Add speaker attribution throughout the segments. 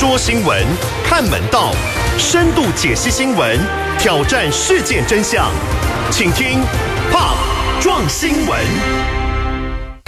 Speaker 1: 说新闻，看门道，深度解析新闻，挑战事件真相，请听《pump
Speaker 2: 撞新闻》。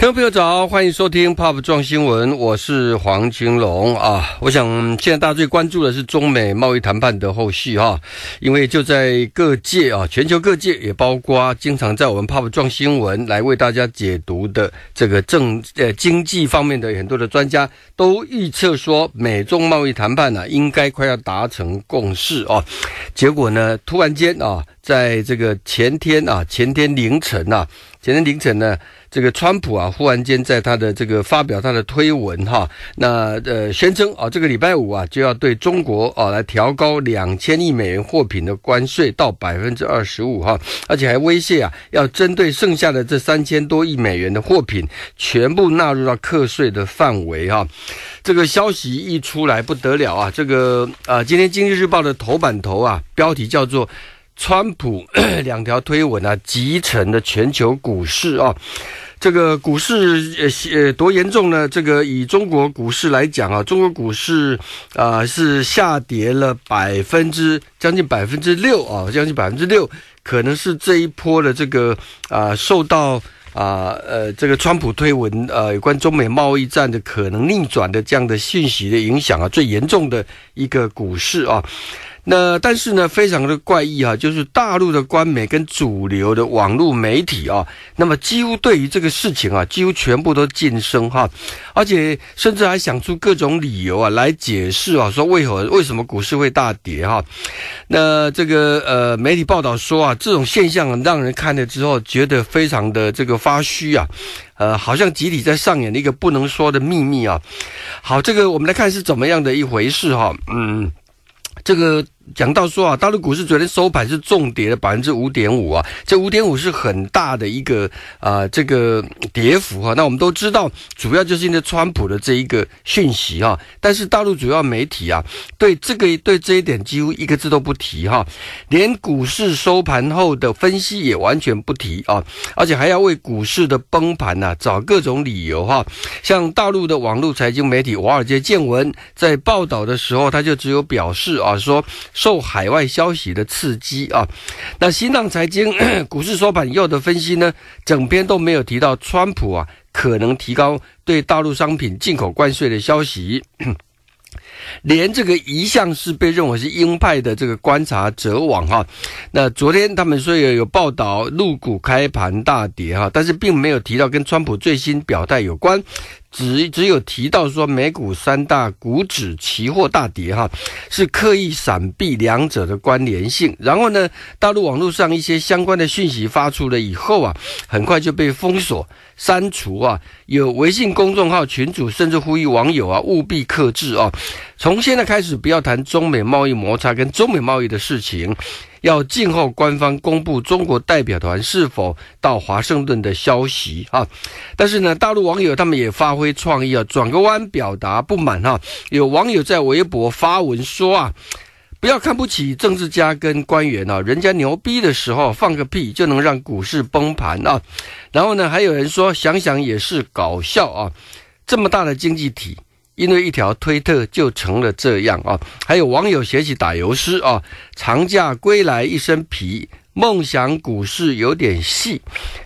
Speaker 2: 各位朋友早，欢迎收听《p o p 撞新闻》，我是黄金龙啊。我想现在大家最关注的是中美贸易谈判的后续哈，因为就在各界啊，全球各界也包括经常在我们 p o p 撞新闻来为大家解读的这个政呃经济方面的很多的专家都预测说，美中贸易谈判呢应该快要达成共识哦。结果呢，突然间啊，在这个前天啊，前天凌晨呐，前天凌晨呢。这个川普啊，忽然间在他的这个发表他的推文哈，那呃宣称啊，这个礼拜五啊就要对中国啊来调高两千亿美元货品的关税到百分之二十五哈，而且还威胁啊要针对剩下的这三千多亿美元的货品全部纳入到课税的范围哈。这个消息一出来不得了啊，这个啊今天《经济日报》的头版头啊，标题叫做。川普 两条推文啊，集成的全球股市啊，这个股市呃呃多严重呢？这个以中国股市来讲啊，中国股市啊是下跌了百分之将近百分之六啊，将近百分之六，可能是这一波的这个啊受到啊呃这个川普推文啊有关中美贸易战的可能逆转的这样的信息的影响啊，最严重的一个股市啊。那但是呢，非常的怪异啊，就是大陆的官媒跟主流的网络媒体啊，那么几乎对于这个事情啊，几乎全部都晋声哈，而且甚至还想出各种理由啊来解释啊，说为何为什么股市会大跌哈。那这个呃，媒体报道说啊，这种现象让人看了之后觉得非常的这个发虚啊，呃，好像集体在上演一个不能说的秘密啊。好，这个我们来看是怎么样的一回事哈，嗯。这个。讲到说啊，大陆股市昨天收盘是重跌了百分之五点五啊，这五点五是很大的一个啊这个跌幅哈。那我们都知道，主要就是因为川普的这一个讯息哈。但是大陆主要媒体啊，对这个对这一点几乎一个字都不提哈，连股市收盘后的分析也完全不提啊，而且还要为股市的崩盘呐找各种理由哈。像大陆的网络财经媒体《华尔街见闻》在报道的时候，他就只有表示啊说。受海外消息的刺激啊，那新浪财经 股市收盘后的分析呢，整篇都没有提到川普啊可能提高对大陆商品进口关税的消息。连这个一向是被认为是鹰派的这个观察者网哈，那昨天他们说有有报道入股开盘大跌哈，但是并没有提到跟川普最新表态有关。只只有提到说美股三大股指期货大跌哈，是刻意闪避两者的关联性。然后呢，大陆网络上一些相关的讯息发出了以后啊，很快就被封锁、删除啊。有微信公众号群主甚至呼吁网友啊，务必克制啊，从现在开始不要谈中美贸易摩擦跟中美贸易的事情。要静候官方公布中国代表团是否到华盛顿的消息啊！但是呢，大陆网友他们也发挥创意啊，转个弯表达不满哈。有网友在微博发文说啊，不要看不起政治家跟官员啊，人家牛逼的时候放个屁就能让股市崩盘啊。然后呢，还有人说，想想也是搞笑啊，这么大的经济体。因为一条推特就成了这样啊！还有网友学起打油诗啊：长假归来一身皮，梦想股市有点细，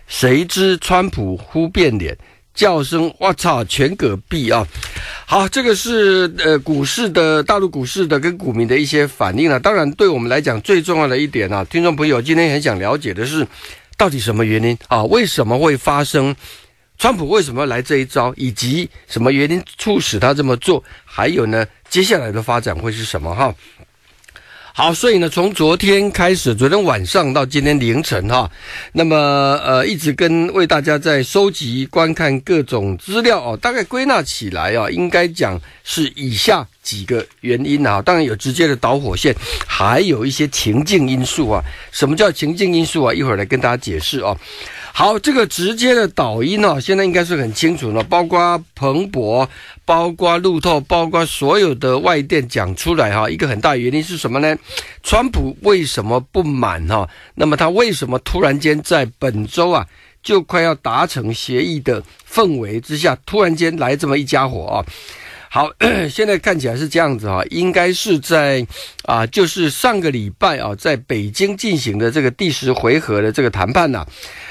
Speaker 2: 谁知川普忽变脸，叫声我操全隔壁啊！好，这个是呃股市的大陆股市的跟股民的一些反应啊。当然，对我们来讲最重要的一点呢，听众朋友今天很想了解的是，到底什么原因啊？为什么会发生？川普为什么来这一招，以及什么原因促使他这么做？还有呢，接下来的发展会是什么？哈，好，所以呢，从昨天开始，昨天晚上到今天凌晨，哈，那么呃，一直跟为大家在收集、观看各种资料哦，大概归纳起来啊，应该讲是以下几个原因啊，当然有直接的导火线，还有一些情境因素啊。什么叫情境因素啊？一会儿来跟大家解释哦。好，这个直接的导因呢，现在应该是很清楚了。包括彭博，包括路透，包括所有的外电讲出来哈，一个很大原因是什么呢？川普为什么不满哈？那么他为什么突然间在本周啊，就快要达成协议的氛围之下，突然间来这么一家伙啊？好，现在看起来是这样子哈，应该是在啊，就是上个礼拜啊，在北京进行的这个第十回合的这个谈判呢。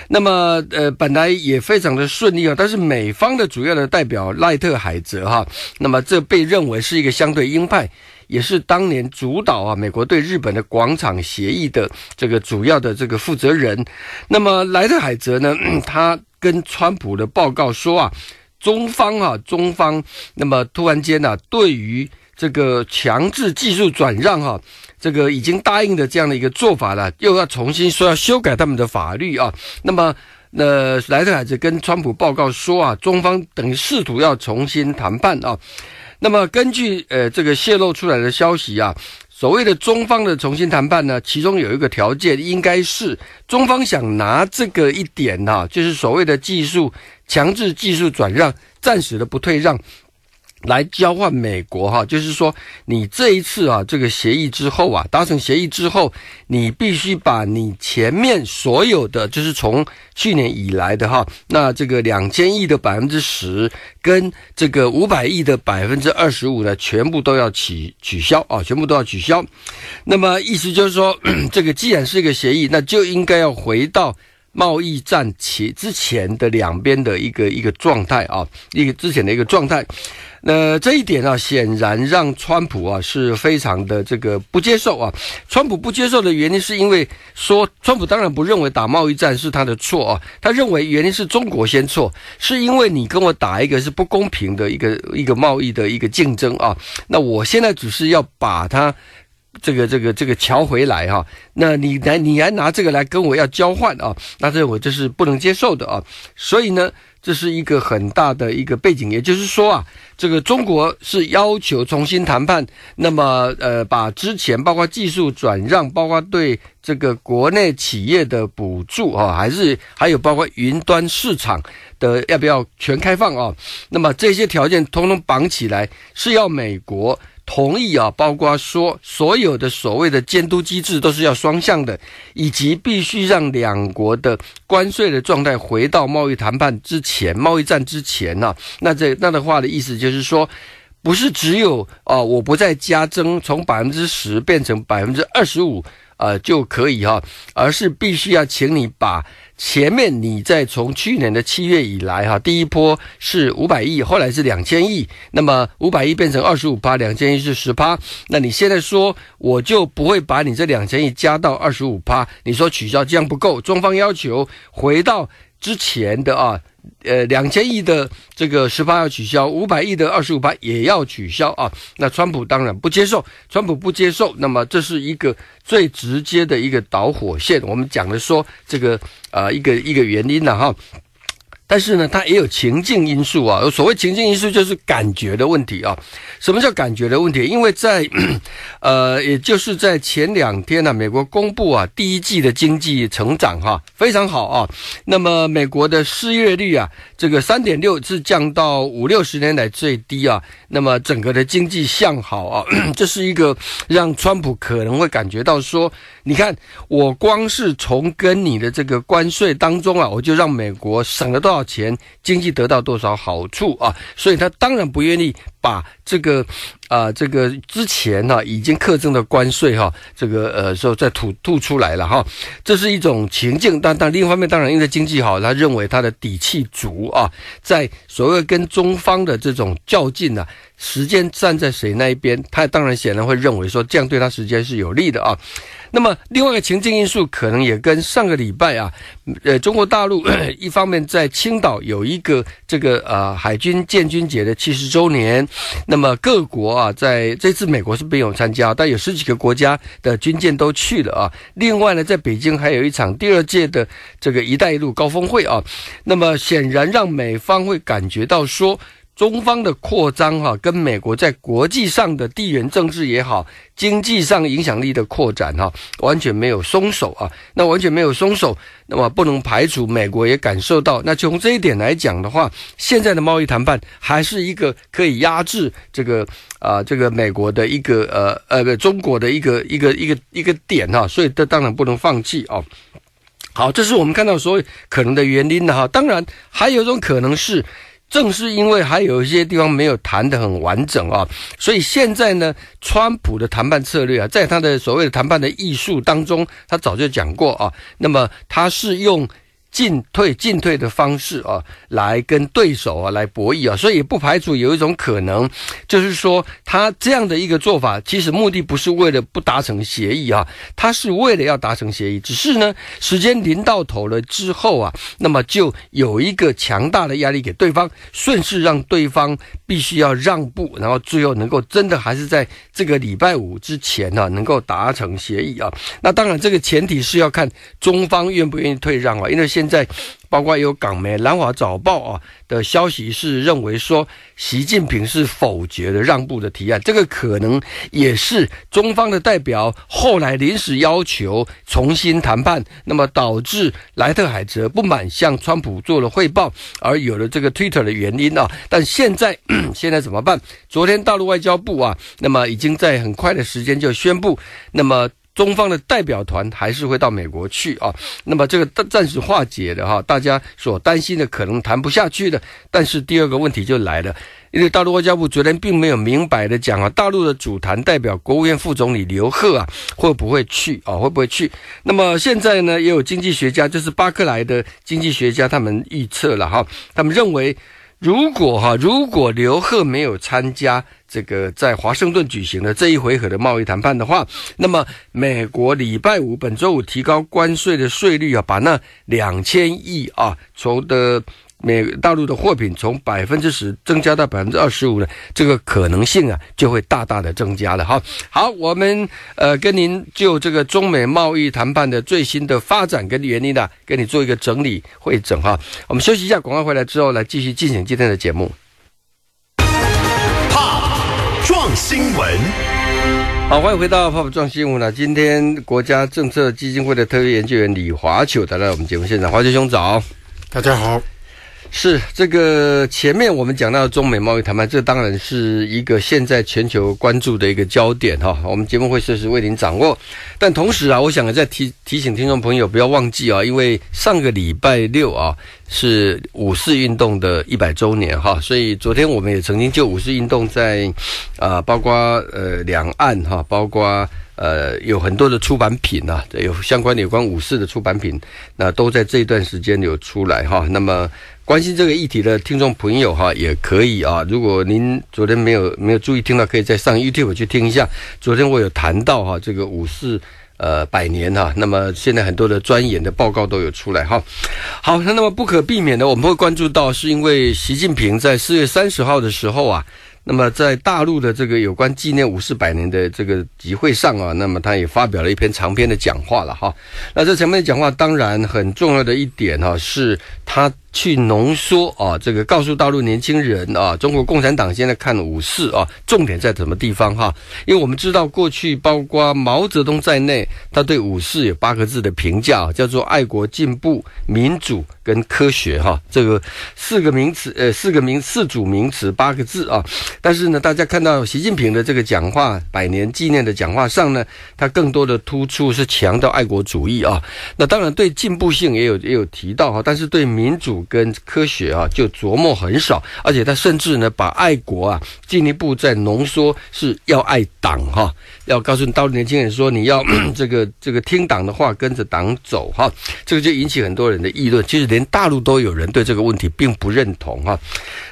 Speaker 2: 那么，呃，本来也非常的顺利啊，但是美方的主要的代表赖特海泽哈，那么这被认为是一个相对鹰派，也是当年主导啊美国对日本的广场协议的这个主要的这个负责人。那么莱特海泽呢，他跟川普的报告说啊，中方啊，中方那么突然间呢，对于。这个强制技术转让哈，这个已经答应的这样的一个做法了，又要重新说要修改他们的法律啊。那么，那莱特海子跟川普报告说啊，中方等于试图要重新谈判啊。那么根据呃这个泄露出来的消息啊，所谓的中方的重新谈判呢，其中有一个条件应该是中方想拿这个一点哈，就是所谓的技术强制技术转让暂时的不退让。来交换美国哈，就是说你这一次啊，这个协议之后啊，达成协议之后，你必须把你前面所有的，就是从去年以来的哈，那这个两千亿的百分之十跟这个五百亿的百分之二十五呢，全部都要取取消啊，全部都要取消。那么意思就是说，这个既然是一个协议，那就应该要回到。贸易战前之前的两边的一个一个状态啊，一个之前的一个状态，那这一点啊，显然让川普啊是非常的这个不接受啊。川普不接受的原因是因为说，川普当然不认为打贸易战是他的错啊，他认为原因是中国先错，是因为你跟我打一个是不公平的一个一个贸易的一个竞争啊。那我现在只是要把它这个这个这个桥回来哈，那你来你还拿这个来跟我要交换啊？那这我这是不能接受的啊！所以呢，这是一个很大的一个背景，也就是说啊，这个中国是要求重新谈判，那么呃，把之前包括技术转让，包括对这个国内企业的补助啊，还是还有包括云端市场的要不要全开放啊？那么这些条件通通绑起来是要美国。同意啊，包括说所有的所谓的监督机制都是要双向的，以及必须让两国的关税的状态回到贸易谈判之前、贸易战之前啊？那这那的话的意思就是说，不是只有啊我不再加征从百分之十变成百分之二十五啊就可以哈，而是必须要请你把。前面你在从去年的七月以来哈，第一波是五百亿，后来是两千亿。那么五百亿变成二十五趴，两千亿是十趴。那你现在说我就不会把你这两千亿加到二十五趴，你说取消这样不够，中方要求回到之前的啊。呃，两千亿的这个十八要取消，五百亿的二十五八也要取消啊！那川普当然不接受，川普不接受，那么这是一个最直接的一个导火线。我们讲的说这个啊，一个一个原因了哈。但是呢，它也有情境因素啊。所谓情境因素就是感觉的问题啊。什么叫感觉的问题？因为在，呃，也就是在前两天呢，美国公布啊第一季的经济成长哈非常好啊。那么美国的失业率啊，这个三点六是降到五六十年来最低啊。那么整个的经济向好啊，这是一个让川普可能会感觉到说，你看我光是从跟你的这个关税当中啊，我就让美国省了多。到钱经济得到多少好处啊？所以他当然不愿意把这个，啊这个之前呢已经课征的关税哈，这个呃说再吐吐出来了哈。这是一种情境。但但另一方面，当然因为经济好，他认为他的底气足啊，在所谓跟中方的这种较劲呢，时间站在谁那一边，他当然显然会认为说这样对他时间是有利的啊。那么，另外一个情境因素，可能也跟上个礼拜啊，呃，中国大陆 一方面在青岛有一个这个呃海军建军节的七十周年，那么各国啊在这次美国是没有参加，但有十几个国家的军舰都去了啊。另外呢，在北京还有一场第二届的这个“一带一路”高峰会啊，那么显然让美方会感觉到说。中方的扩张，哈，跟美国在国际上的地缘政治也好，经济上影响力的扩展，哈，完全没有松手啊。那完全没有松手，那么不能排除美国也感受到。那从这一点来讲的话，现在的贸易谈判还是一个可以压制这个啊，这个美国的一个呃呃，中国的一个一个一个一个点哈。所以，这当然不能放弃哦。好，这是我们看到所有可能的原因的哈。当然，还有一种可能是。正是因为还有一些地方没有谈得很完整啊，所以现在呢，川普的谈判策略啊，在他的所谓的谈判的艺术当中，他早就讲过啊，那么他是用。进退进退的方式啊，来跟对手啊来博弈啊，所以也不排除有一种可能，就是说他这样的一个做法，其实目的不是为了不达成协议啊，他是为了要达成协议，只是呢时间临到头了之后啊，那么就有一个强大的压力给对方，顺势让对方必须要让步，然后最后能够真的还是在这个礼拜五之前呢能够达成协议啊，那当然这个前提是要看中方愿不愿意退让啊，因为现现在，包括有港媒《南华早报》啊的消息是认为说，习近平是否决的让步的提案，这个可能也是中方的代表后来临时要求重新谈判，那么导致莱特海泽不满，向川普做了汇报，而有了这个 Twitter 的原因啊。但现在现在怎么办？昨天大陆外交部啊，那么已经在很快的时间就宣布，那么。中方的代表团还是会到美国去啊，那么这个暂时化解的哈，大家所担心的可能谈不下去的，但是第二个问题就来了，因为大陆外交部昨天并没有明白的讲啊，大陆的主谈代表国务院副总理刘鹤啊会不会去啊会不会去？那么现在呢也有经济学家，就是巴克莱的经济学家他们预测了哈，他们认为。如果哈，如果刘贺没有参加这个在华盛顿举行的这一回合的贸易谈判的话，那么美国礼拜五本周五提高关税的税率啊，把那两千亿啊从的。美大陆的货品从百分之十增加到百分之二十五呢，这个可能性啊就会大大的增加了。哈。好，我们呃跟您就这个中美贸易谈判的最新的发展跟原因呢，给你做一个整理会诊哈。我们休息一下，广告回来之后来继续进行今天的节目。p o 新闻，好，欢迎回到 Pop 新闻呢。今天国家政策基金会的特约研究员李华球来到我们节目现场，华球兄早，大家好。是这个前面我们讲到中美贸易谈判，这当然是一个现在全球关注的一个焦点哈。我们节目会随时为您掌握，但同时啊，我想再提提醒听众朋友不要忘记啊，因为上个礼拜六啊是五四运动的一百周年哈，所以昨天我们也曾经就五四运动在啊，包括呃两岸哈，包括呃有很多的出版品啊，有相关的有关五四的出版品，那都在这一段时间有出来哈。那么。关心这个议题的听众朋友哈，也可以啊。如果您昨天没有没有注意听到，可以再上 YouTube 去听一下。昨天我有谈到哈，这个五四呃百年哈，那么现在很多的钻研的报告都有出来哈。好，那么不可避免的我们会关注到，是因为习近平在四月三十号的时候啊，那么在大陆的这个有关纪念五四百年的这个集会上啊，那么他也发表了一篇长篇的讲话了哈。那这前面的讲话当然很重要的一点哈，是他。去浓缩啊，这个告诉大陆年轻人啊，中国共产党现在看五四啊，重点在什么地方哈？因为我们知道过去包括毛泽东在内，他对五四有八个字的评价，叫做爱国进步民主跟科学哈，这个四个名词呃四个名四组名词八个字啊。但是呢，大家看到习近平的这个讲话，百年纪念的讲话上呢，他更多的突出是强调爱国主义啊，那当然对进步性也有也有提到哈，但是对民主。跟科学啊，就琢磨很少，而且他甚至呢，把爱国啊进一步在浓缩，是要爱党哈，要告诉大陆年轻人说，你要 这个这个听党的话，跟着党走哈，这个就引起很多人的议论。其实连大陆都有人对这个问题并不认同哈。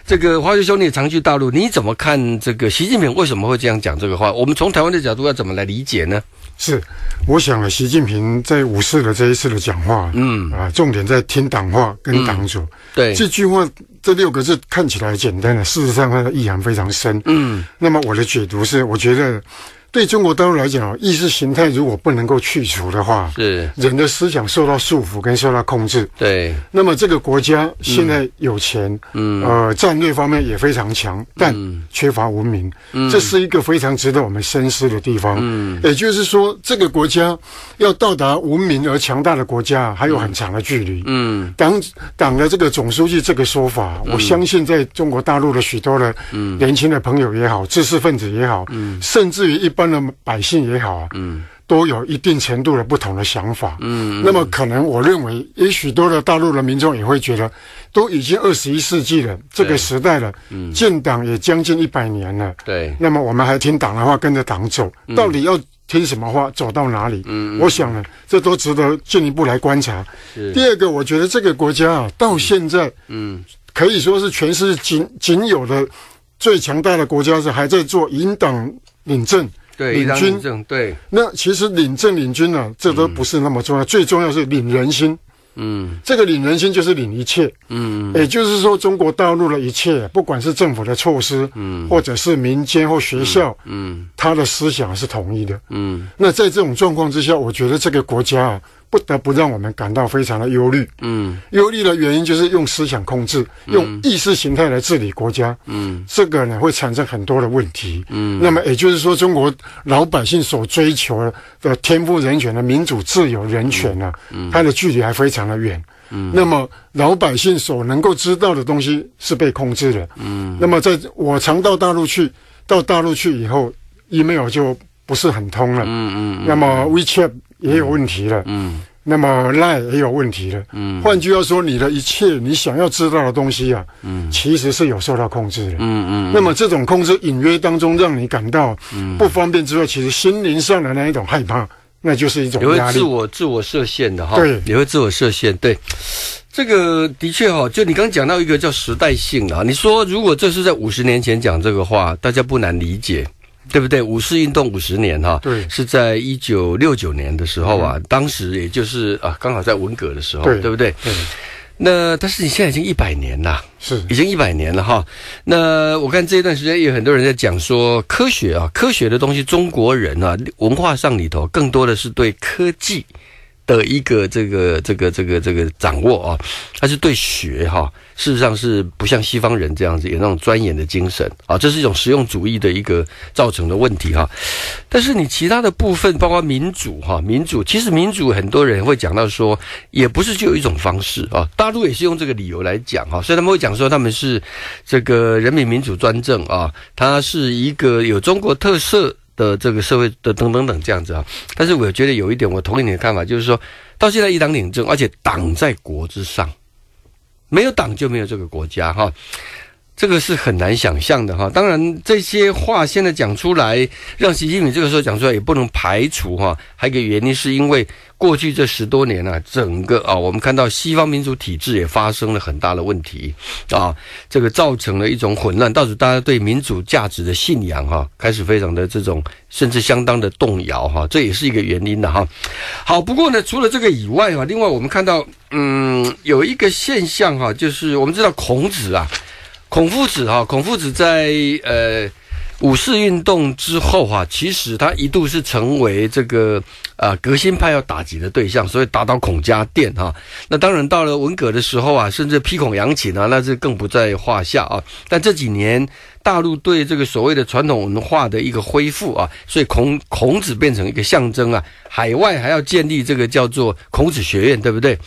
Speaker 2: 这个华学兄，你也常去大陆，你怎么看这个习近平为什么会这样讲这个话？我们从台湾的角度要怎么来理解呢？是，我
Speaker 1: 想啊，习近平在五四的这一次的讲话，嗯啊，重点在听党话、跟党组。对，这句话这六个字看起来简单了，事实上它的意涵非常深。嗯，那么我的解读是，我觉得。对中国大陆来讲意识形态如果不能够去除的话，是人的思想受到束缚跟受到控制。对，那么这个国家现在有钱，
Speaker 3: 嗯，呃，
Speaker 1: 战略方面也非常强，但缺乏文明，这是一个非常值得我们深思的地方。嗯，也就是说，这个国家要到达文明而强大的国家，还有很长的距离。嗯，党党的这个总书记这个说法，我相信在中国大陆的许多的年轻的朋友也好，知识分子也好，甚至于一般。的百姓也好啊，嗯，都有一定程度的不同的想法，
Speaker 3: 嗯，那么
Speaker 1: 可能我认为，也许多的大陆的民众也会觉得，都已经二十一世纪了，这个时代了，嗯，建党也将近一百年了，对，那么我们还听党的话，跟着党走，到底要听什么话，走到哪里？嗯，我想呢，这都值得进一步来观察。第二个，我觉得这个国家啊，到现在，嗯，可以说是全世界仅仅有的最强大的国家是还在做引党领政。领军对，那其实领政领军呢，这都不是那么重要，最重要是领人心。嗯，这个领人心就是领一切。嗯，也就是说，中国大陆的一切，不管是政府的措施，嗯，或者是民间或学校，嗯，他的思想是统一的。嗯，那在这种状况之下，我觉得这个国家。啊，不得不让我们感到非常的忧虑。嗯，忧虑的原因就是用思想控制，用意识形态来治理国家。嗯，这个呢会产生很多的问题。嗯，那么也就是说，中国老百姓所追求的天赋人权的民主、自由、人权啊，它的距离还非常的远。嗯，那么老百姓所能够知道的东西是被控制的。嗯，那么在我常到大陆去，到大陆去以后，email 就不是很通了。嗯嗯，那么 WeChat。也有问题了，嗯，那么赖也有问题了，嗯，换句话说，你的一切你想要知道的东西啊，嗯，其实是有受到控制的，
Speaker 3: 嗯嗯，那么
Speaker 1: 这种控制隐约当中让你感到不方便之外，其实心灵上的那一种害怕，那就是一种有自
Speaker 2: 我自我设限的哈，对，也会自我设限，对这个的确哈，就你刚讲到一个叫时代性啊，你说如果这是在五十年前讲这个话，大家不难理解。对不对？五四运动五十年哈，是在一九六九年的时候啊，当时也就是啊，刚好在文革的时候，对不对？那但是你现在已经一百年了，是已经一百年了哈。那我看这一段时间有很多人在讲说，科学啊，科学的东西，中国人啊，文化上里头更多的是对科技。的一个这个这个这个这个掌握啊，它是对学哈，事实上是不像西方人这样子有那种钻研的精神啊，这是一种实用主义的一个造成的问题哈。但是你其他的部分，包括民主哈，民主其实民主很多人会讲到说，也不是就一种方式啊，大陆也是用这个理由来讲哈，所以他们会讲说他们是这个人民民主专政啊，它是一个有中国特色。的这个社会的等等等这样子啊，但是我觉得有一点，我同意你的看法，就是说到现在一党领政，而且党在国之上，没有党就没有这个国家哈。这个是很难想象的哈，当然这些话现在讲出来，让习近平这个时候讲出来，也不能排除哈，还有一个原因是因为过去这十多年呢，整个啊，我们看到西方民主体制也发生了很大的问题啊，这个造成了一种混乱，导致大家对民主价值的信仰哈，开始非常的这种甚至相当的动摇哈，这也是一个原因的哈。好，不过呢，除了这个以外哈，另外我们看到嗯，有一个现象哈，就是我们知道孔子啊。孔夫子哈，孔夫子在呃五四运动之后哈，其实他一度是成为这个啊革新派要打击的对象，所以打倒孔家店哈。那当然到了文革的时候啊，甚至批孔扬琴啊，那是更不在话下啊。但这几年大陆对这个所谓的传统文化的一个恢复啊，所以孔孔子变成一个象征啊。海外还要建立这个叫做孔子学院，对不对？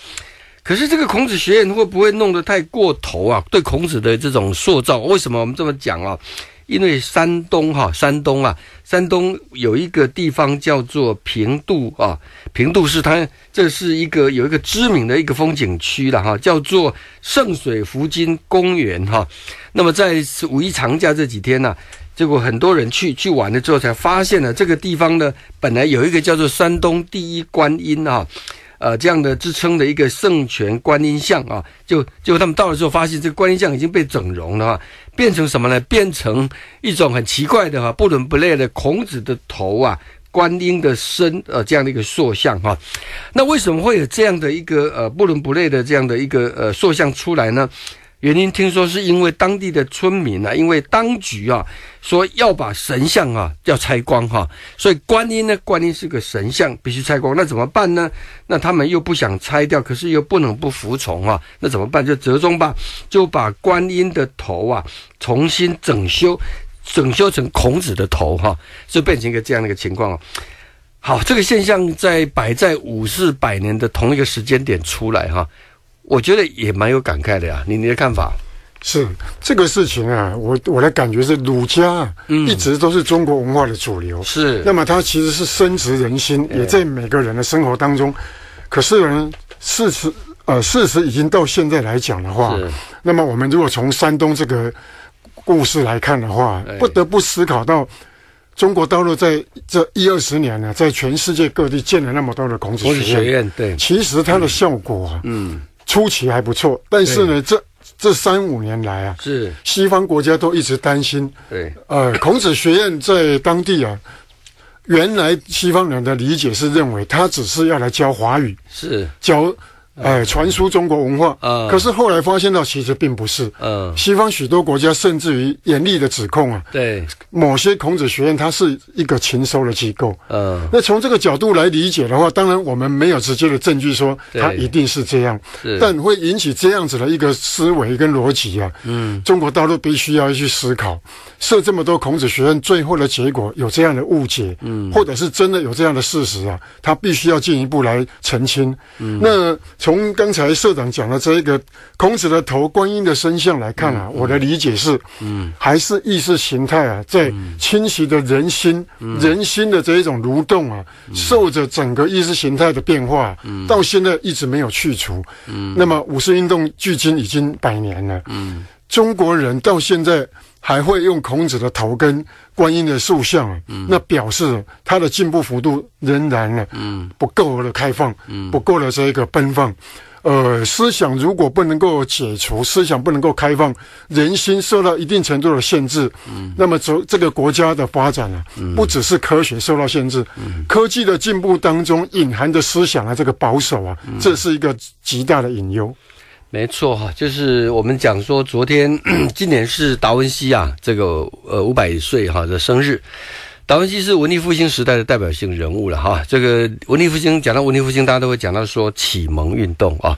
Speaker 2: 可是这个孔子学院会不会弄得太过头啊？对孔子的这种塑造，为什么我们这么讲啊？因为山东哈，山东啊，山东有一个地方叫做平度啊，平度是它这是一个有一个知名的一个风景区了哈，叫做圣水福金公园哈。那么在五一长假这几天呢，结果很多人去去玩了之后，才发现了这个地方呢，本来有一个叫做山东第一观音啊。呃，这样的支撑的一个圣泉观音像啊，就就他们到了之后，发现这个观音像已经被整容了、啊，变成什么呢？变成一种很奇怪的哈，不伦不类的孔子的头啊，观音的身，呃，这样的一个塑像哈。那为什么会有这样的一个呃不伦不类的这样的一个呃塑像出来呢？原因听说是因为当地的村民啊，因为当局啊说要把神像啊要拆光哈，所以观音呢，观音是个神像，必须拆光，那怎么办呢？那他们又不想拆掉，可是又不能不服从哈，那怎么办？就折中吧，就把观音的头啊重新整修，整修成孔子的头哈，就变成一个这样的一个情况哦。好，这个现象在摆在五四百年的同一个时间点出来哈。我觉得也蛮有感慨的呀，你你的看法
Speaker 1: 是这个事情啊，我我的感觉是，儒家一直都是中国文化的主流，是那么它其实是深植人心，也在每个人的生活当中。可是呢，事实呃，事实已经到现在来讲的话，那么我们如果从山东这个故事来看的话，不得不思考到中国道路在这一二十年呢，在全世界各地建了那么多的孔子学院，对，其实它的效果嗯。初期还不错，但是呢，这这三五年来啊，是西方国家都一直担心。对，呃，孔子学院在当地啊，原来西方人的理解是认为他只是要来教华语，是教。哎，传输中国文化啊！可是后来发现到，其实并不是。嗯，西方许多国家甚至于严厉的指控啊。对。某些孔子学院，它是一个禽收的机构。嗯。那从这个角度来理解的话，当然我们没有直接的证据说它一定是这样，但会引起这样子的一个思维跟逻辑啊。嗯。中国大陆必须要去思考，设这么多孔子学院，最后的结果有这样的误解，嗯，或者是真的有这样的事实啊，它必须要进一步来澄清。嗯。那。从刚才社长讲的这一个孔子的头、观音的身像来看啊，我的理解是，嗯，还是意识形态啊，在侵袭的人心、人心的这一种蠕动啊，受着整个意识形态的变化，嗯，到现在一直没有去除。嗯，那么五四运动距今已经百年了。嗯。中国人到现在还会用孔子的头跟观音的塑像，那表示他的进步幅度仍然呢嗯，不够的开放，嗯，不够的这个奔放。呃，思想如果不能够解除，思想不能够开放，人心受到一定程度的限制，嗯、那么这这个国家的发展啊，不只是科学受到限制，科技的进步当中隐含的思想啊，这个保守啊，这是一个极大的隐忧。
Speaker 2: 没错哈，就是我们讲说，昨天 今年是达文西啊，这个呃五百岁哈的生日。达文西是文艺复兴时代的代表性人物了哈。这个文艺复兴讲到文艺复兴，大家都会讲到说启蒙运动啊。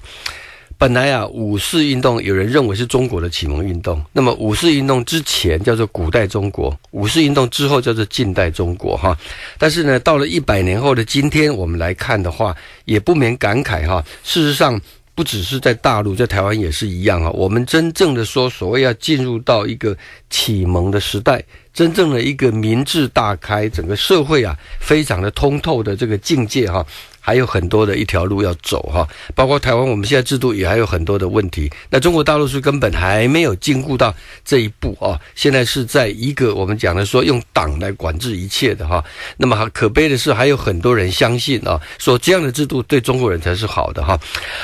Speaker 2: 本来啊五四运动有人认为是中国的启蒙运动，那么五四运动之前叫做古代中国，五四运动之后叫做近代中国哈。但是呢，到了一百年后的今天，我们来看的话，也不免感慨哈。事实上。不只是在大陆，在台湾也是一样啊！我们真正的说，所谓要进入到一个启蒙的时代。真正的一个民智大开，整个社会啊，非常的通透的这个境界哈，还有很多的一条路要走哈。包括台湾，我们现在制度也还有很多的问题。那中国大陆是根本还没有进步到这一步啊。现在是在一个我们讲的说用党来管制一切的哈。那么可悲的是，还有很多人相信啊，说这样的制度对中国人才是好的哈。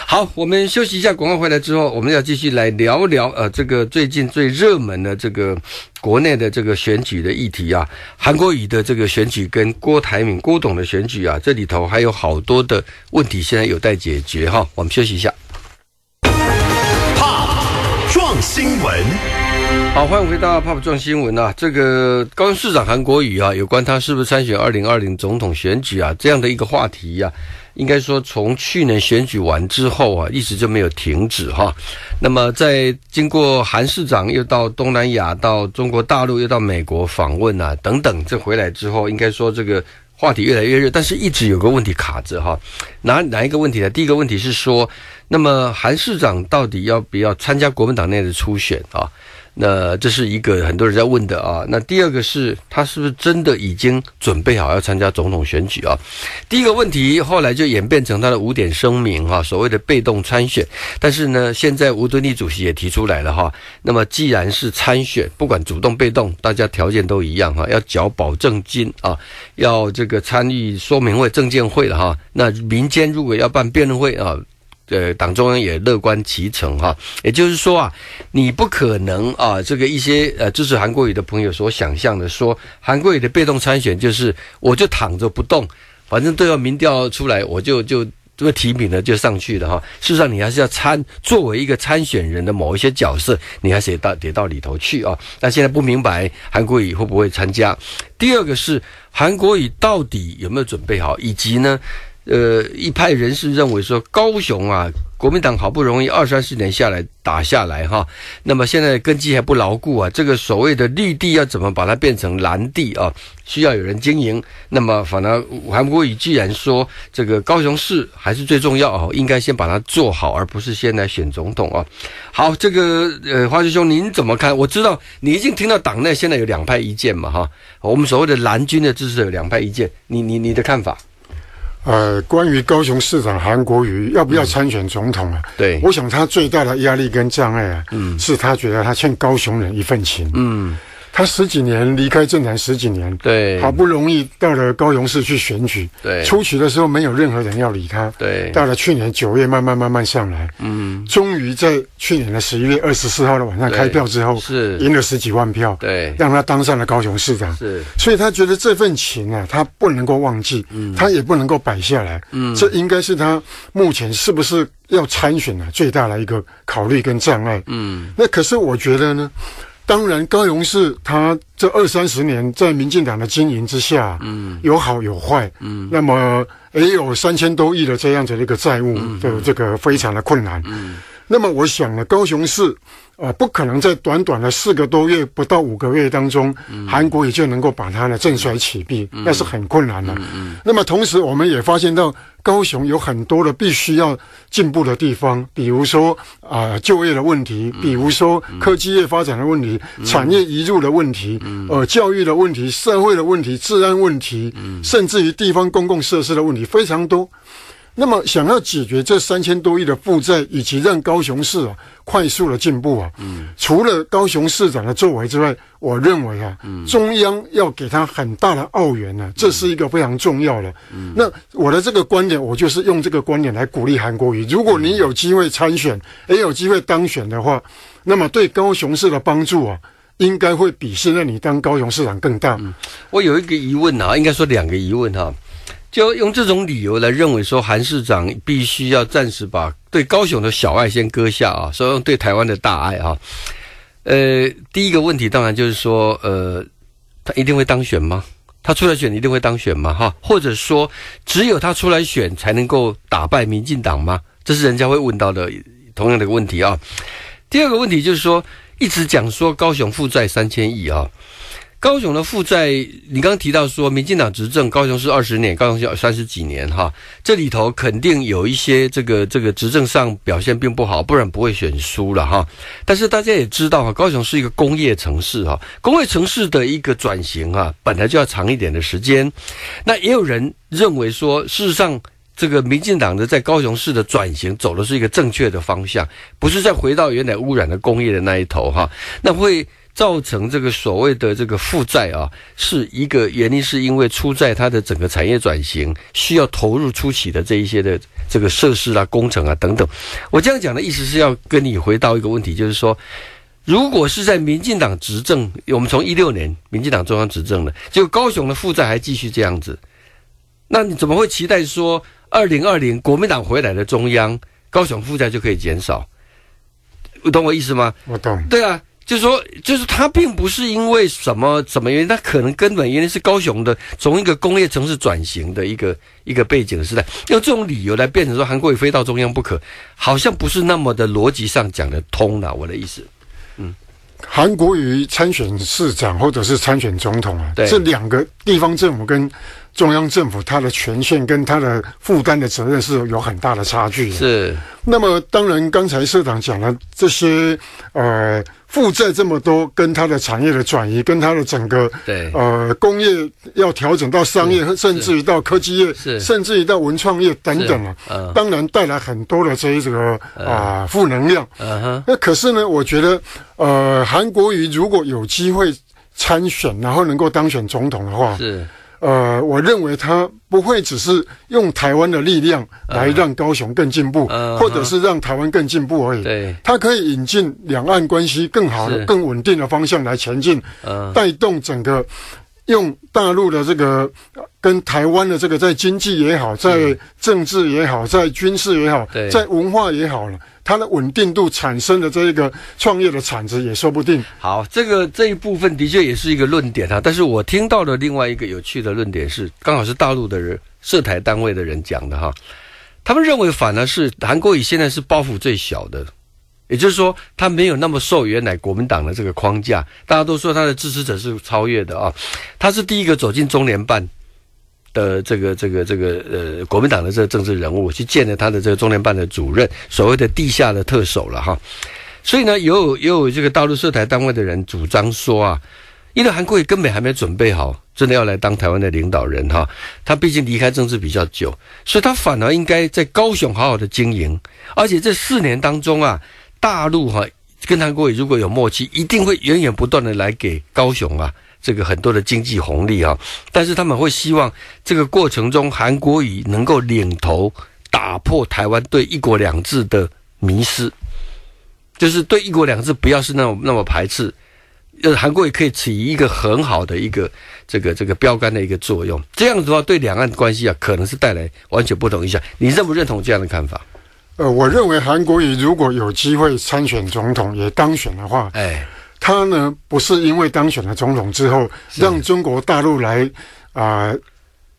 Speaker 2: 好，我们休息一下，广告回来之后，我们要继续来聊聊呃，这个最近最热门的这个。国内的这个选举的议题啊，韩国瑜的这个选举跟郭台铭、郭董的选举啊，这里头还有好多的问题，现在有待解决哈。我们休息一下。怕撞新闻，好，欢迎回到《怕撞新闻》啊！这个高雄市长韩国瑜啊，有关他是不是参选二零二零总统选举啊这样的一个话题呀。应该说，从去年选举完之后啊，一直就没有停止哈。那么，在经过韩市长又到东南亚、到中国大陆、又到美国访问啊等等，这回来之后，应该说这个话题越来越热，但是一直有个问题卡着哈。哪哪一个问题呢？第一个问题是说，那么韩市长到底要不要参加国民党内的初选啊？那这是一个很多人在问的啊。那第二个是，他是不是真的已经准备好要参加总统选举啊？第一个问题后来就演变成他的五点声明哈，所谓的被动参选。但是呢，现在吴敦义主席也提出来了哈。那么既然是参选，不管主动被动，大家条件都一样哈，要缴保证金啊，要这个参与说明会、证监会了哈。那民间如果要办辩论会啊。呃，党中央也乐观其成哈，也就是说啊，你不可能啊，这个一些呃支持韩国瑜的朋友所想象的，说韩国瑜的被动参选就是我就躺着不动，反正都要民调出来，我就就这个提名的就上去了哈。事实上，你还是要参作为一个参选人的某一些角色，你还是得到得到里头去啊。但现在不明白韩国瑜会不会参加。第二个是韩国瑜到底有没有准备好，以及呢？呃，一派人士认为说，高雄啊，国民党好不容易二三十年下来打下来哈，那么现在根基还不牢固啊，这个所谓的绿地要怎么把它变成蓝地啊？需要有人经营。那么，反而韩国瑜既然说这个高雄市还是最重要啊，应该先把它做好，而不是先来选总统啊。好，这个呃，花师兄您怎么看？我知道你已经听到党内现在有两派意见嘛哈，我们所谓的蓝军的支持有两派意见，你你你的看法？呃，关于
Speaker 1: 高雄市长韩国瑜要不要参选总统啊？对，我想他最大的压力跟障碍啊，是他觉得他欠高雄人一份情。嗯。他十几年离开政坛，十几年，
Speaker 3: 对，好不
Speaker 1: 容易到了高雄市去选举，对，初选的时候没有任何人要理他，对，到了去年九月，慢慢慢慢上来，嗯，终于在去年的十一月二十四号的晚上开票之后，是赢了十几万票，对，让他当上了高雄市长，是，所以他觉得这份情啊，他不能够忘记，嗯，他也不能够摆下来，嗯，这应该是他目前是不是要参选啊、最大的一个考虑跟障碍，嗯，那可是我觉得呢。当然，高雄市它这二三十年在民进党的经营之下，嗯，有好有坏，嗯，那么也有三千多亿的这样子的一个债务的这个非常的困难，嗯，那么我想呢，高雄市。呃，不可能在短短的四个多月，不到五个月当中，韩国也就能够把它的正衰起兵，那是很困难的。那么同时，我们也发现到高雄有很多的必须要进步的地方，比如说啊就业的问题，比如说科技业发展的问题，产业移入的问题，呃教育的问题，社会的问题，治安问题，甚至于地方公共设施的问题，非常多。那么，想要解决这三千多亿的负债，以及让高雄市啊快速的进步啊，嗯，除了高雄市长的作为之外，我认为啊，嗯，中央要给他很大的澳元呢，这是一个非常重要的。嗯，那我的这个观点，我就是用这个观点来鼓励韩国瑜。如果你有机会参选，也有机会当选的话，那么对高雄市的帮助啊，应该会比现在你当高雄市长更大。
Speaker 2: 嗯，我有一个疑问啊，应该说两个疑问哈。就用这种理由来认为说，韩市长必须要暂时把对高雄的小爱先搁下啊，说用对台湾的大爱啊。呃，第一个问题当然就是说，呃，他一定会当选吗？他出来选一定会当选吗？哈，或者说，只有他出来选才能够打败民进党吗？这是人家会问到的同样的一个问题啊。第二个问题就是说，一直讲说高雄负债三千亿啊。高雄的负债，你刚提到说民进党执政高雄是二十年，高雄三十几年哈，这里头肯定有一些这个这个执政上表现并不好，不然不会选输了哈。但是大家也知道哈，高雄是一个工业城市哈，工业城市的一个转型啊，本来就要长一点的时间。那也有人认为说，事实上这个民进党的在高雄市的转型走的是一个正确的方向，不是再回到原来污染的工业的那一头哈，那会。造成这个所谓的这个负债啊，是一个原因，是因为出在它的整个产业转型需要投入初期的这一些的这个设施啊、工程啊等等。我这样讲的意思是要跟你回到一个问题，就是说，如果是在民进党执政，我们从一六年民进党中央执政了，结果高雄的负债还继续这样子，那你怎么会期待说二零二零国民党回来的中央，高雄负债就可以减少？你懂我意思吗？我懂。对啊。就是说，就是他并不是因为什么什么原因，他可能根本原因是高雄的从一个工业城市转型的一个一个背景时代，用这种理由来变成说韩国瑜非到中央不可，好像不是那么的逻辑上讲得通了。我的意思，嗯，韩国瑜参选市长或者是参选总统啊，
Speaker 3: 这
Speaker 1: 两个地方政府跟。中央政府它的权限跟它的负担的责任是有很大的差
Speaker 3: 距。是。
Speaker 1: 那么当然，刚才社长讲了这些，呃，负债这么多，跟它的产业的转移，跟它的整个对呃工业要调整到商业，甚至于到科技业，甚至于到文创业等等啊，当然带来很多的这个啊负能量。那可是呢，我觉得呃，韩国瑜如果有机会参选，然后能够当选总统的话，是。呃，我认为他不会只是用台湾的力量来让高雄更进步，或者是让台湾更进步而已。对，他可以引进两岸关系更好的、更稳定的方向来前进，带动整个。用大陆的这个，跟台湾的这个，在经济也好，在政治也好，在军事也好，在文化也好了，它的稳定度产生的这一个
Speaker 2: 创业的产值也说不定。好，这个这一部分的确也是一个论点啊。但是我听到的另外一个有趣的论点，是刚好是大陆的人涉台单位的人讲的哈，他们认为反而是韩国以现在是包袱最小的。也就是说，他没有那么受原来国民党的这个框架。大家都说他的支持者是超越的啊，他是第一个走进中联办的这个、这个、这个呃国民党的这个政治人物，去见了他的这个中联办的主任，所谓的地下的特首了哈。所以呢，也有也有这个大陆涉台单位的人主张说啊，因为韩国会根本还没准备好真的要来当台湾的领导人哈，他毕竟离开政治比较久，所以他反而应该在高雄好好的经营，而且这四年当中啊。大陆哈跟韩国语如果有默契，一定会源源不断的来给高雄啊这个很多的经济红利啊，但是他们会希望这个过程中韩国语能够领头打破台湾对一国两制的迷失，就是对一国两制不要是那那么排斥，呃，韩国也可以起一个很好的一个这个这个标杆的一个作用，这样子的话对两岸关系啊可能是带来完全不同影响，你认不认同这样的看法？
Speaker 1: 呃，我认为韩国瑜如果有机会参选总统也当选的话，哎，他呢不是因为当选了总统之后让中国大陆来啊，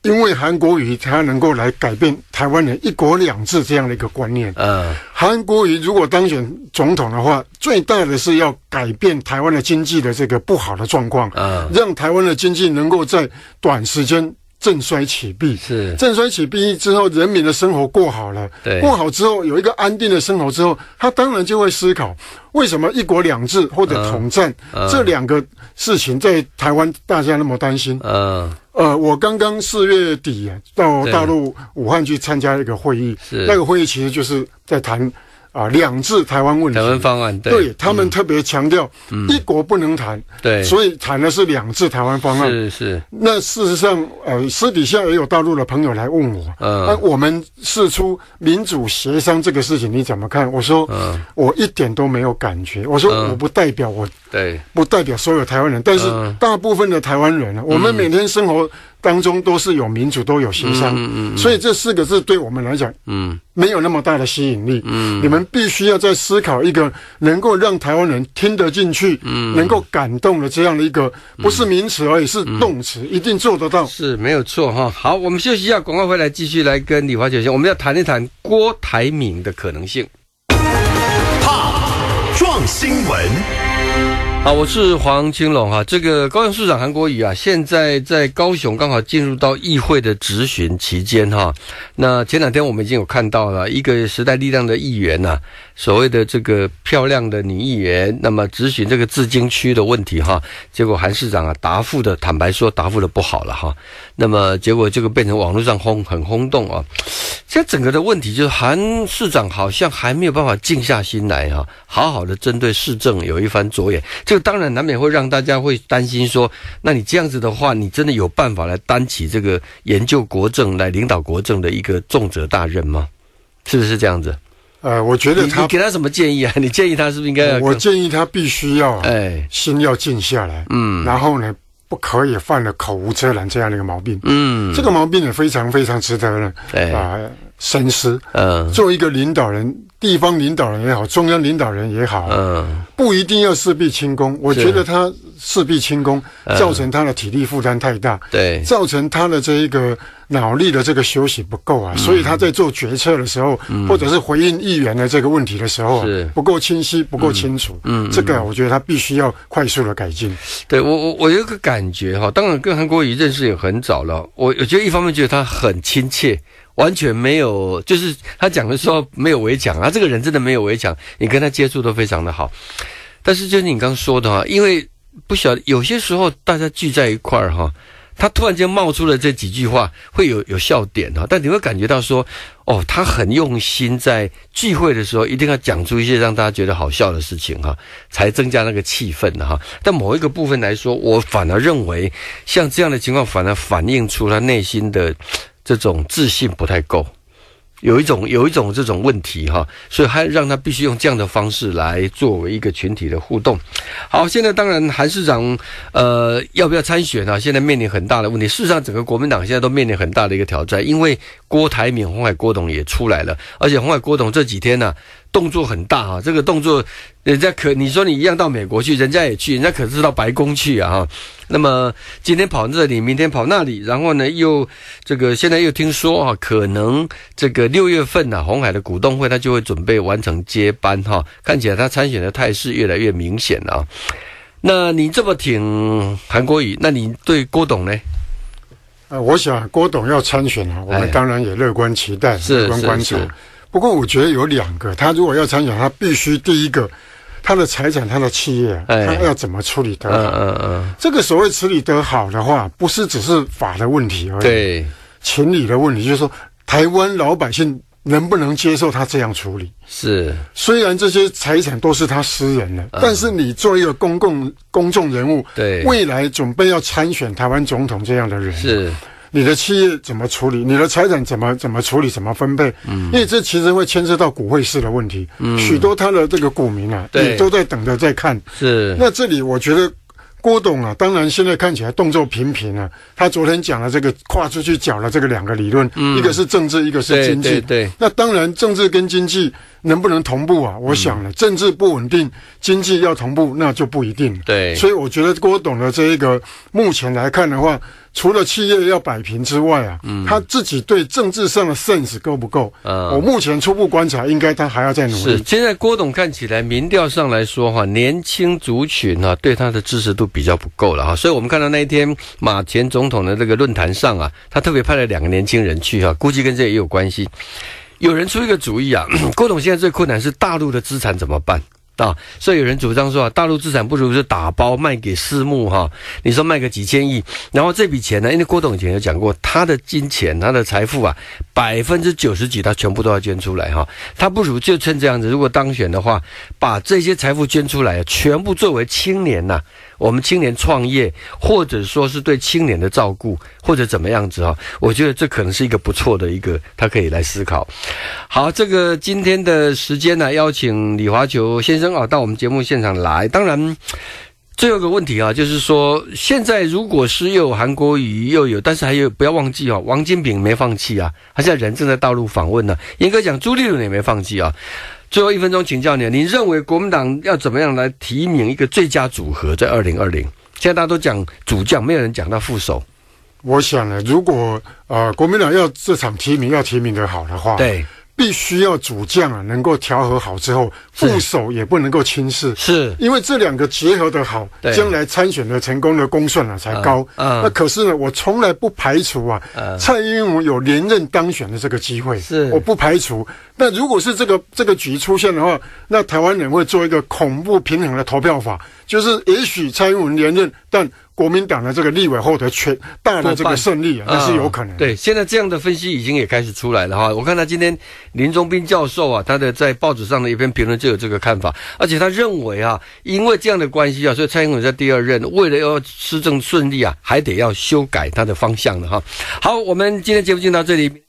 Speaker 1: 因为韩国瑜他能够来改变台湾人一国两制这样的一个观念。嗯，韩国瑜如果当选总统的话，最大的是要改变台湾的经济的这个不好的状况，嗯，让台湾的经济能够在短时间。盛衰起弊，是盛衰起弊之后，人民的生活过好了，过好之后有一个安定的生活之后，他当然就会思考，为什么一国两制或者统战这两个事情在台湾大家那么担心？嗯，呃，我刚刚四月底到大陆武汉去参加一个会议，那个会议其实就是在谈。啊，两制台湾问题，台湾方案，对他们特别强调一国不能谈，对，所以谈的是两制台湾方案。是是。那事实上，呃，私底下也有大陆的朋友来问我，呃，我们试出民主协商这个事情你怎么看？我说，嗯，我一点都没有感觉。我说，我不代表我，对，不代表所有台湾人，但是大部分的台湾人啊，我们每天生活。当中都是有民主，都有协商，所以这四个字对我们来讲，没有那么大的吸引力。你们必须要在思考一个能够让台湾人听得进去、能够感动的这样的一个，不是名词而已，是动
Speaker 2: 词，一定做得到。是没有错哈。好，我们休息一下，广快回来继续来跟李华九先我们要谈一谈郭台铭的可能性。怕创新文。好，我是黄金龙哈。这个高雄市长韩国瑜啊，现在在高雄刚好进入到议会的质询期间哈。那前两天我们已经有看到了一个时代力量的议员呐，所谓的这个漂亮的女议员，那么质询这个自京区的问题哈，结果韩市长啊答复的坦白说答复的不好了哈。那么结果这个变成网络上轰很轰动啊！现在整个的问题就是，韩市长好像还没有办法静下心来啊，好好的针对市政有一番着眼。这个当然难免会让大家会担心说，那你这样子的话，你真的有办法来担起这个研究国政、来领导国政的一个重责大任吗？是不是这样子？呃，我觉得他，你给他什么建议啊？你建议他是不是应该？我
Speaker 1: 建议他必须要哎，心要静下来，嗯，然后呢？可以犯了口无遮拦这样的一个毛病，
Speaker 3: 嗯，这个毛
Speaker 1: 病也非常非常值得呢啊深思。嗯，作为一个领导人。地方领导人也好，中央领导人也好，嗯，不一定要事必亲功。我觉得他事必亲功，造成他的体力负担太大，对，造成他的这一个脑力的这个休息不够啊。所以他在做决策的时候，或者是回应议员的这个问题的时候，不够清晰，不够清楚。嗯，这个我觉得他必须要快速的改进。
Speaker 2: 对我，我我有个感觉哈，当然跟韩国瑜认识也很早了，我我觉得一方面觉得他很亲切。完全没有，就是他讲的时候没有围墙啊。这个人真的没有围墙，你跟他接触都非常的好。但是就是你刚说的哈，因为不晓得有些时候大家聚在一块儿哈，他突然间冒出了这几句话，会有有笑点哈。但你会感觉到说，哦，他很用心在聚会的时候一定要讲出一些让大家觉得好笑的事情哈，才增加那个气氛的哈。但某一个部分来说，我反而认为像这样的情况，反而反映出他内心的。这种自信不太够，有一种有一种这种问题哈，所以还让他必须用这样的方式来作为一个群体的互动。好，现在当然韩市长呃要不要参选啊？现在面临很大的问题。事实上，整个国民党现在都面临很大的一个挑战，因为郭台铭、红海郭董也出来了，而且红海郭董这几天呢。动作很大哈，这个动作，人家可你说你一样到美国去，人家也去，人家可是到白宫去啊哈。那么今天跑这里，明天跑那里，然后呢又这个现在又听说啊，可能这个六月份呢，红海的股东会他就会准备完成接班哈。看起来他参选的态势越来越明显了。那你这么挺韩国瑜，那你对郭董呢？
Speaker 1: 啊，我想郭董要参选啊，我们当然也乐观期待，乐观观察。不过，我觉得有两个，他如果要参选，他必须第一个，他的财产、他的企业，他要怎么处理得？嗯
Speaker 3: 嗯嗯。
Speaker 1: 这个所谓处理得好的话，不是只是法的问题而已，对，情理的问题，就是说台湾老百姓能不能接受他这样处理？是，虽然这些财产都是他私人的，但是你做一个公共公众人物，对，未来准备要参选台湾总统这样的人是。你的企业怎么处理？你的财产怎么怎么处理？怎么分配？嗯，因为这其实会牵涉到股会式的问题。嗯，许多他的这个股民啊，对都在等着在看。是。那这里我觉得郭董啊，当然现在看起来动作频频啊。他昨天讲了这个跨出去讲了这个两个理论，一个是政治，一个是经济。对对。那当然，政治跟经济能不能同步啊？我想了，政治不稳定，经济要同步，那就不一定。对。所以我觉得郭董的这一个目前来看的话。除了企业要摆平之外啊，嗯，他自己对政治上的 sense 够不够？呃，我目前初步观察，应该他还要再努力。是，
Speaker 2: 现在郭董看起来民调上来说哈，年轻族群哈对他的支持度比较不够了啊，所以我们看到那一天马前总统的这个论坛上啊，他特别派了两个年轻人去哈，估计跟这也有关系。有人出一个主意啊，郭董现在最困难是大陆的资产怎么办？啊，所以有人主张说啊，大陆资产不如是打包卖给私募哈。你说卖个几千亿，然后这笔钱呢？因为郭董以前有讲过，他的金钱、他的财富啊，百分之九十几他全部都要捐出来哈。他不如就趁这样子，如果当选的话，把这些财富捐出来，全部作为青年呐。我们青年创业，或者说是对青年的照顾，或者怎么样子哈，我觉得这可能是一个不错的一个，他可以来思考。好，这个今天的时间呢，邀请李华球先生啊到我们节目现场来。当然，最后一个问题啊，就是说现在如果是又有韩国瑜又有，但是还有不要忘记啊，王金炳没放弃啊，他现在人正在大陆访问呢。严格讲朱立伦也没放弃啊。最后一分钟，请教你，你认为国民党要怎么样来提名一个最佳组合？在二零二零，现在大家都讲主将，没有人讲到副手。我想呢，如果呃国民党要这场提名要提名的好的话，对。
Speaker 1: 必须要主将啊，能够调和好之后，副手也不能够轻视，是，因为这两个结合的好，将来参选的成功的公算啊才高啊。那可是呢，我从来不排除啊，蔡英文有连任当选的这个机会，是，我不排除。那如果是这个这个局出现的话，那台湾人会做一个恐怖平衡的投票法，就是也许蔡英文连任，但。国民党的这个立委获得全
Speaker 3: 大的这个胜利啊，那是有可能。
Speaker 2: 对，现在这样的分析已经也开始出来了哈。我看他今天林宗斌教授啊，他的在报纸上的一篇评论就有这个看法，而且他认为啊，因为这样的关系啊，所以蔡英文在第二任为了要施政顺利啊，还得要修改他的方向了哈。好，我们今天节目就到这里。